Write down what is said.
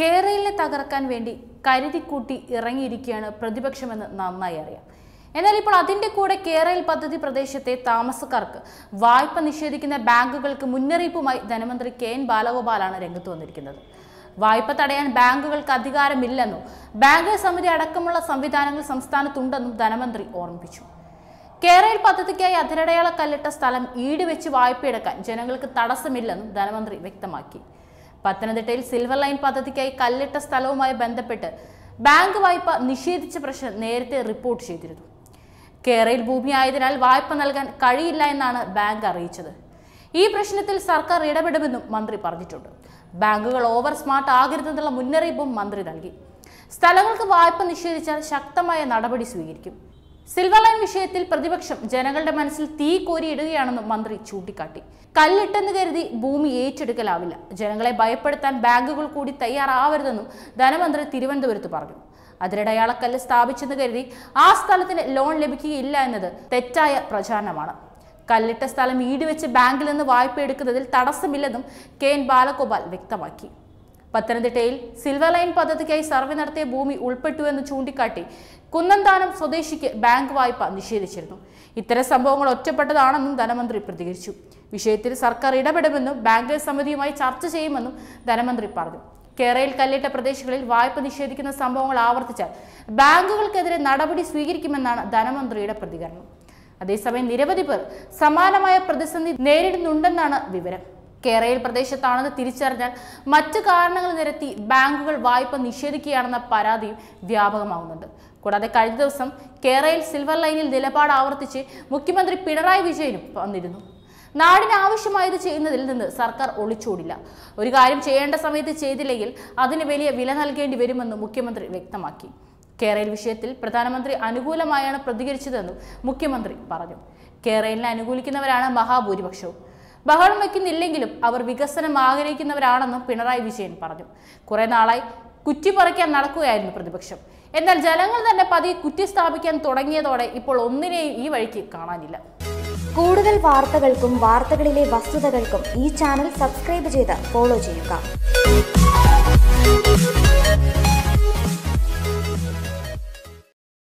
കേരളിനെ തകർക്കാൻ വേണ്ടി കരുതിക്കൂട്ടി ഇറങ്ങിയിരിക്കുകയാണ് പ്രതിപക്ഷമെന്ന് നന്നായി അറിയാം എന്നാൽ ഇപ്പോൾ അതിന്റെ കൂടെ കേരയിൽ പദ്ധതി പ്രദേശത്തെ താമസക്കാർക്ക് വായ്പ നിഷേധിക്കുന്ന ബാങ്കുകൾക്ക് മുന്നറിയിപ്പുമായി ധനമന്ത്രി കെ എൻ ബാലഗോപാലാണ് രംഗത്ത് വന്നിരിക്കുന്നത് വായ്പ തടയാൻ ബാങ്കുകൾക്ക് അധികാരമില്ലെന്നും ബാങ്ക് സമിതി അടക്കമുള്ള സംവിധാനങ്ങൾ സംസ്ഥാനത്തുണ്ടെന്നും ധനമന്ത്രി ഓർമ്മിപ്പിച്ചു കേരയിൽ പദ്ധതിക്കായി അതിരടയാള കല്ലിട്ട സ്ഥലം ഈട് വെച്ച് വായ്പയെടുക്കാൻ ജനങ്ങൾക്ക് തടസ്സമില്ലെന്നും ധനമന്ത്രി വ്യക്തമാക്കി പത്തനംതിട്ടയിൽ സിൽവർ ലൈൻ പദ്ധതിക്കായി കല്ലിട്ട സ്ഥലവുമായി ബന്ധപ്പെട്ട് ബാങ്ക് വായ്പ നിഷേധിച്ച പ്രശ്നം നേരത്തെ റിപ്പോർട്ട് ചെയ്തിരുന്നു കേരയിൽ ഭൂമിയായതിനാൽ വായ്പ നൽകാൻ കഴിയില്ല എന്നാണ് ബാങ്ക് അറിയിച്ചത് ഈ പ്രശ്നത്തിൽ സർക്കാർ ഇടപെടുമെന്നും മന്ത്രി പറഞ്ഞിട്ടുണ്ട് ബാങ്കുകൾ ഓവർ സ്മാർട്ട് ആകരുതെന്നുള്ള മുന്നറിയിപ്പും മന്ത്രി നൽകി സ്ഥലങ്ങൾക്ക് വായ്പ നിഷേധിച്ചാൽ ശക്തമായ നടപടി സ്വീകരിക്കും സിൽവർ ലൈൻ വിഷയത്തിൽ പ്രതിപക്ഷം ജനങ്ങളുടെ മനസ്സിൽ തീ കോരിയിടുകയാണെന്നും മന്ത്രി ചൂണ്ടിക്കാട്ടി കല്ലിട്ടെന്ന് കരുതി ഭൂമി ഏറ്റെടുക്കലാവില്ല ജനങ്ങളെ ഭയപ്പെടുത്താൻ ബാങ്കുകൾ കൂടി തയ്യാറാവരുതെന്നും ധനമന്ത്രി തിരുവനന്തപുരത്ത് പറഞ്ഞു അതിരടയാളക്കല്ല് സ്ഥാപിച്ചെന്ന് കരുതി ആ സ്ഥലത്തിന് ലോൺ ലഭിക്കുകയില്ല എന്നത് തെറ്റായ പ്രചാരണമാണ് കല്ലിട്ട സ്ഥലം ഈടുവെച്ച് ബാങ്കിൽ നിന്ന് വായ്പ എടുക്കുന്നതിൽ തടസ്സമില്ലെന്നും കെ എൻ ബാലഗോപാൽ വ്യക്തമാക്കി പത്തനംതിട്ടയിൽ സിൽവർ ലൈൻ പദ്ധതിക്കായി സർവേ നടത്തിയ ഭൂമി ഉൾപ്പെട്ടുവെന്ന് ചൂണ്ടിക്കാട്ടി കുന്നന്താനം സ്വദേശിക്ക് ബാങ്ക് വായ്പ നിഷേധിച്ചിരുന്നു ഇത്തരം സംഭവങ്ങൾ ഒറ്റപ്പെട്ടതാണെന്നും ധനമന്ത്രി പ്രതികരിച്ചു വിഷയത്തിൽ സർക്കാർ ഇടപെടുമെന്നും ബാങ്ക് സമിതിയുമായി ചർച്ച ചെയ്യുമെന്നും ധനമന്ത്രി പറഞ്ഞു കേരളയിൽ കല്ലിട്ട പ്രദേശങ്ങളിൽ വായ്പ നിഷേധിക്കുന്ന സംഭവങ്ങൾ ആവർത്തിച്ചാൽ ബാങ്കുകൾക്കെതിരെ നടപടി സ്വീകരിക്കുമെന്നാണ് ധനമന്ത്രിയുടെ പ്രതികരണം അതേസമയം നിരവധി പേർ സമാനമായ പ്രതിസന്ധി നേരിടുന്നുണ്ടെന്നാണ് വിവരം കേരയിൽ പ്രദേശത്താണെന്ന് തിരിച്ചറിഞ്ഞാൽ മറ്റ് കാരണങ്ങൾ നിരത്തി ബാങ്കുകൾ വായ്പ നിഷേധിക്കുകയാണെന്ന പരാതിയും വ്യാപകമാകുന്നുണ്ട് കൂടാതെ കഴിഞ്ഞ ദിവസം കേരയിൽ സിൽവർ ലൈനിൽ നിലപാട് ആവർത്തിച്ച് മുഖ്യമന്ത്രി പിണറായി വിജയനും വന്നിരുന്നു നാടിന് ആവശ്യമായത് ചെയ്യുന്നതിൽ നിന്ന് സർക്കാർ ഒളിച്ചോടില്ല ഒരു കാര്യം ചെയ്യേണ്ട സമയത്ത് ചെയ്തില്ലെങ്കിൽ അതിന് വലിയ വില നൽകേണ്ടി വരുമെന്ന് മുഖ്യമന്ത്രി വ്യക്തമാക്കി കേരയിൽ വിഷയത്തിൽ പ്രധാനമന്ത്രി അനുകൂലമായാണ് പ്രതികരിച്ചതെന്നും മുഖ്യമന്ത്രി പറഞ്ഞു കേരളിനെ അനുകൂലിക്കുന്നവരാണ് മഹാഭൂരിപക്ഷവും ബഹളം വയ്ക്കുന്നില്ലെങ്കിലും അവർ വികസനം ആഗ്രഹിക്കുന്നവരാണെന്നും പിണറായി വിജയൻ പറഞ്ഞു കുറെ നാളായി കുറ്റി പറിക്കാൻ നടക്കുകയായിരുന്നു പ്രതിപക്ഷം എന്നാൽ ജനങ്ങൾ തന്നെ പതി കുറ്റി സ്ഥാപിക്കാൻ തുടങ്ങിയതോടെ ഇപ്പോൾ ഒന്നിനെയും ഈ വഴിക്ക് കാണാനില്ല കൂടുതൽ വാർത്തകൾക്കും വാർത്തകളിലെ വസ്തുതകൾക്കും ഈ ചാനൽ സബ്സ്ക്രൈബ് ചെയ്ത് ഫോളോ ചെയ്യുക